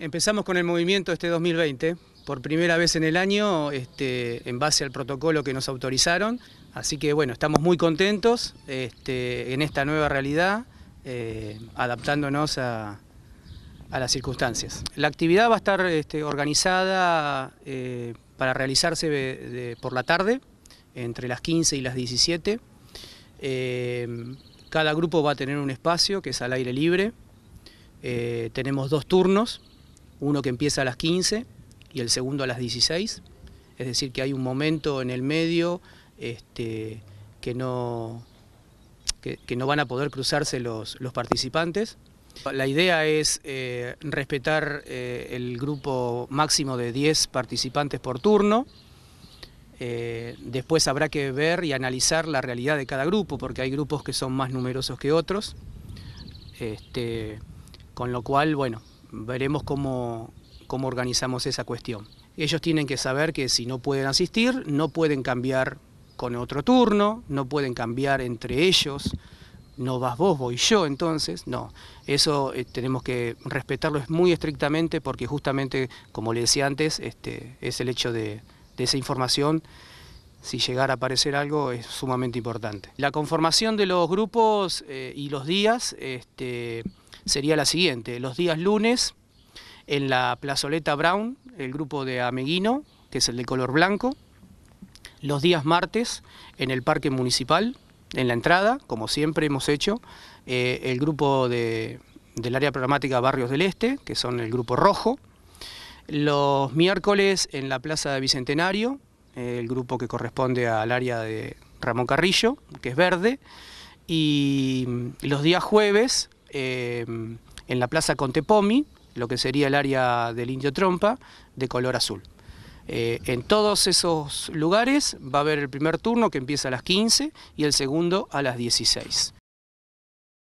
Empezamos con el movimiento este 2020, por primera vez en el año, este, en base al protocolo que nos autorizaron. Así que bueno, estamos muy contentos este, en esta nueva realidad, eh, adaptándonos a, las circunstancias. La actividad va a estar este, organizada eh, para realizarse por la tarde, entre las 15 y las 17. Eh, cada grupo va a tener un espacio que es al aire libre. tenemos dos turnos uno que empieza a las 15 y el segundo a las 16, es decir, que hay un momento en el medio este, que, no, que, no van a poder cruzarse los, participantes. La idea es eh, respetar eh, el grupo máximo de 10 participantes por turno. Eh, después habrá que ver y analizar la realidad de cada grupo, porque hay grupos que son más numerosos que otros. Este, con lo cual, bueno, veremos cómo, organizamos esa cuestión. Ellos tienen que saber que si no pueden asistir, no pueden cambiar con otro turno, no pueden cambiar entre ellos, no vas vos, voy yo, entonces, no. Eso eh, tenemos que respetarlo muy estrictamente porque justamente, como le decía antes, este, es el hecho de, esa información, si llegara a aparecer algo, es sumamente importante. La conformación de los grupos eh, y los días, este, sería la siguiente. Los días lunes, en la plazoleta Brown, el grupo de Ameguino, que es el de color blanco. Los días martes, en el Parque Municipal, en la entrada, como siempre hemos hecho, eh, el grupo del área programática Barrios del Este, que son el grupo rojo. Los miércoles en la Plaza de Bicentenario, eh, el grupo que corresponde al área de Ramón Carrillo, que es verde. Y mm, los días jueves Em, en la Plaza Contepomi, lo que sería el área del Indio Trompa, de color azul. Eh, en todos esos lugares va a haber el primer turno que empieza a las 15 y el segundo a las 16.